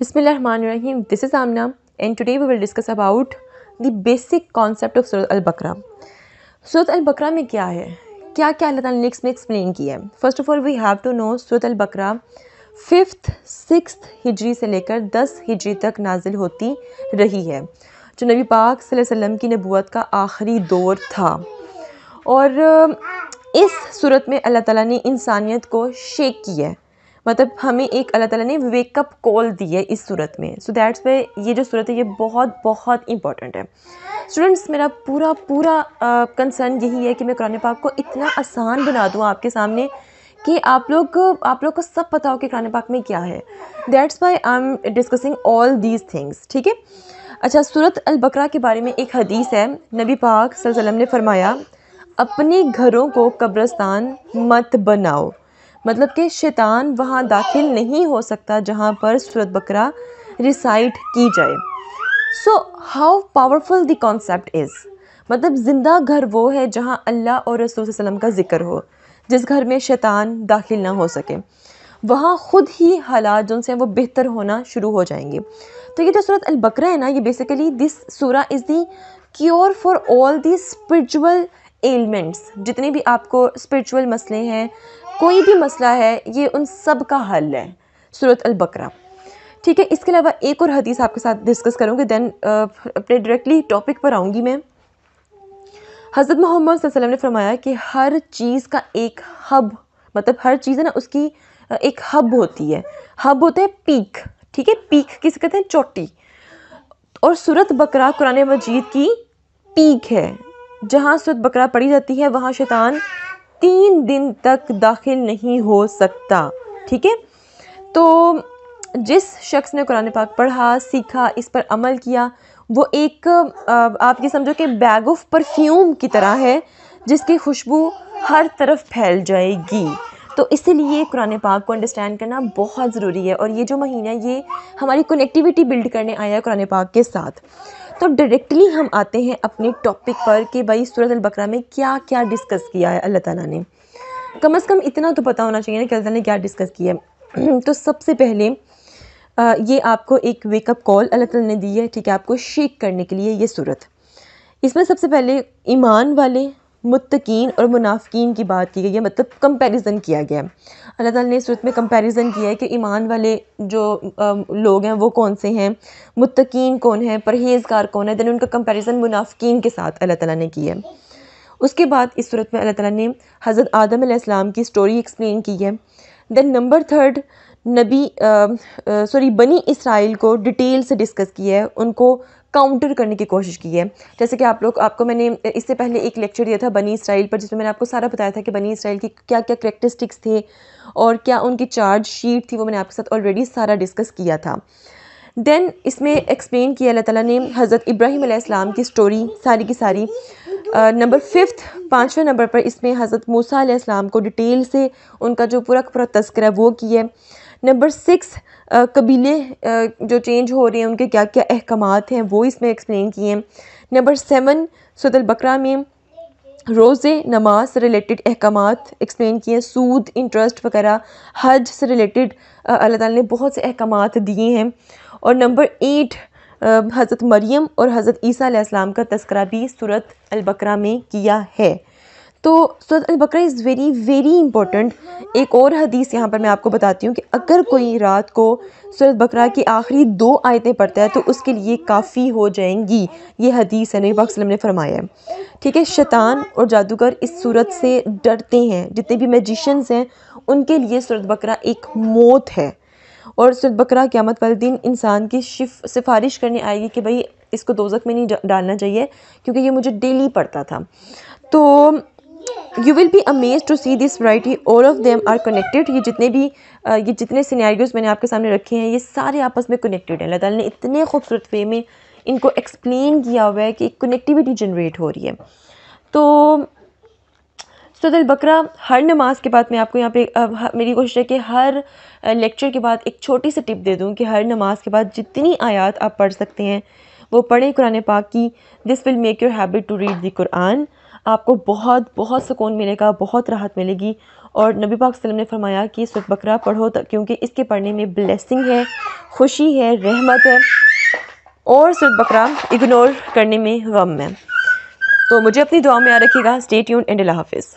Bismillahirrahmanirrahim. This is Amna and today we will discuss about the basic concept of सूरत अल बकरा सूरत अल बकरा में क्या है क्या क्या अल्लाह ताला ने इसमें एक्सप्लेन किया है first of all we have to know सूरत अल-बकरा फिफ्थ सिक्स हिजरी से लेकर दस हिजरी तक नाजिल होती रही है जो नबी पाक वसल्लम की नबूत का आखिरी दौर था और इस सूरत में अल्लाह ताला ने इंसानियत को शेक किया है मतलब हमें एक अल्लाह ताला ने वेकअप कॉल दी है इस सूरत में सो दैट्स वे ये जो सूरत है ये बहुत बहुत इंपॉर्टेंट है स्टूडेंट्स मेरा पूरा पूरा कंसर्न यही है कि मैं कुरान पाक को इतना आसान बना दूँ आपके सामने कि आप लोग आप लोग को सब पता हो कि कुरान पाक में क्या है that's why I am discussing all these things ठीक है अच्छा सूरत अल बकरा के बारे में एक हदीस है नबी पाक वसल्लम ने फरमाया अपने घरों को कब्रस्तान मत बनाओ मतलब कि शैतान वहाँ दाखिल नहीं हो सकता जहाँ पर सूरत बकरा रिसाइट की जाए so how powerful the concept is मतलब ज़िंदा घर वो है जहाँ अल्लाह और रसूल वसम का ज़िक्र हो जिस घर में शैतान दाखिल ना हो सके वहाँ ख़ुद ही हालात जो उनसे वो बेहतर होना शुरू हो जाएंगे तो ये जो सूरत अलबकरा है ना ये बेसिकली दिस सूरा is the cure for all the spiritual elements जितने भी आपको स्परिचुअल मसले हैं कोई भी मसला है ये उन सब का हल है सूरत अलबकरा ठीक है इसके अलावा एक और हदीस आपके साथ डिस्कस करूँगी दैन अपने डायरेक्टली टॉपिक पर आऊँगी मैं हज़रत मोहम्मद वसल्लम ने फरमाया कि हर चीज़ का एक हब मतलब हर चीज़ है ना उसकी एक हब होती है हब होता है पीक ठीक है पीक किसे कहते हैं चोटी और सूरत बकरा कुरान मजीद की पीक है जहाँ सूरत बकरा पढ़ी जाती है वहाँ शैतान तीन दिन तक दाखिल नहीं हो सकता ठीक है तो जिस शख्स ने कुरान पाक पढ़ा सीखा इस पर अमल किया वो एक आप ये समझो कि बैग ऑफ परफ्यूम की तरह है जिसकी खुशबू हर तरफ फैल जाएगी तो इसीलिए कुरान पाक को अंडरस्टैंड करना बहुत ज़रूरी है और ये जो महीना है ये हमारी कनेक्टिविटी बिल्ड करने आया है कुरान पाक के साथ तो डायरेक्टली हम आते हैं अपने टॉपिक पर कि भाई सूरत अलबकरा में क्या क्या डिस्कस किया है अल्लाह ताला ने कम अज़ कम इतना तो पता होना चाहिए ना कि अल्लाह ने क्या डिस्कस किया है तो सबसे पहले ये आपको एक वेकअप कॉल अल्लाह ताला ने दी है ठीक है आपको शेक करने के लिए ये सूरत इसमें सबसे पहले ईमान वाले मुतकीन और मुनाफिकीन की बात की गई है मतलब कंपैरिजन किया गया है अल्लाह ताला ने इस सूरत में कंपैरिजन किया है कि ईमान वाले जो लोग हैं वो कौन से हैं मुतकीन कौन है परहेज़गार कौन है दैन उनका कंपैरिजन मुनाफिकीन के साथ अल्लाह ताला ने किया है उसके बाद इस सूरत में अल्लाह ताला ने हज़रत आदम आसमाम की स्टोरी एक्सप्लेन की है दैन नंबर थर्ड नबी सॉरी बनी इसराइल को डिटेल से डिस्कस किया है उनको काउंटर करने की कोशिश की है जैसे कि आप लोग आपको मैंने इससे पहले एक लेक्चर दिया था बनी इसराइल पर जिसमें मैंने आपको सारा बताया था कि बनी इसराइल की क्या क्या करेक्टरिस्टिक्स थे और क्या उनकी चार्ज शीट थी वो मैंने आपके साथ ऑलरेडी सारा डिस्कस किया था देन इसमें एक्सप्लेन किया अल्लाह ताला ने हज़रत इब्राहिम अलैहिस्सलाम की स्टोरी सारी की सारी नंबर फिफ्थ पाँचवें नंबर पर इसमें हज़रत मूसा अलैहिस्सलाम को डिटेल से उनका जो पूरा पूरा तस्करा वो किया नंबर सिक्स uh, कबीले uh, जो चेंज हो रहे हैं उनके क्या क्या अहकाम हैं वो इसमें एक्सप्लेन किए हैं नंबर सेवन सदल बकरा में रोज़े नमाज से रिलेटेड अहकाम एक्सप्लेन किए हैं सूद इंटरेस्ट वगैरह हज से रिलेटेड uh, अल्लाह ताला ने बहुत से अहकाम दिए हैं और नंबर एट हज़रत मरियम और हज़रत ईसा का तस्करा भी सूरत अलबकरा में किया है तो सूरत बकरा इज़ वेरी वेरी इंपॉर्टेंट एक और हदीस यहाँ पर मैं आपको बताती हूँ कि अगर कोई रात को सूरत बकरा की आखिरी दो आयतें पढ़ता है तो उसके लिए काफ़ी हो जाएंगी ये हदीस है नबी पाक ने फरमाया है ठीक है शैतान और जादूगर इस सूरत से डरते हैं जितने भी मैजिशंस हैं उनके लिए सूरत बकरा एक मौत है और सूरत बकरा क्यामत वाले दिन इंसान की शिफ सिफारिश करने आएगी कि भाई इसको दोजक में नहीं डालना चाहिए क्योंकि ये मुझे डेली पड़ता था तो you will be amaze to see this variety all of them are connected ये जितने भी ये जितने सीनारीज मैंने आपके सामने रखे हैं ये सारे आपस में कनेक्टेड हैं अल्लाह ने इतने खूबसूरत वे में इनको एक्सप्लेन किया हुआ है कि एक कनेक्टिविटी जनरेट हो रही है तो सूरत बकरा हर नमाज के बाद मैं आपको यहाँ पे मेरी कोशिश है कि हर लेक्चर के बाद एक छोटी सी टिप दे दूँ कि हर नमाज के बाद जितनी आयात आप पढ़ सकते हैं वो पढ़ें कुरान पाक की this will make your habit to read the Quran आपको बहुत बहुत सुकून मिलेगा बहुत राहत मिलेगी और नबी पाक सल्लम ने फरमाया कि सुख बकरा पढ़ो क्योंकि इसके पढ़ने में ब्लेसिंग है खुशी है रहमत है और सुख बकरा इग्नोर करने में गम है तो मुझे अपनी दुआ में याद रखिएगा स्टेट यून एंड हाफिज़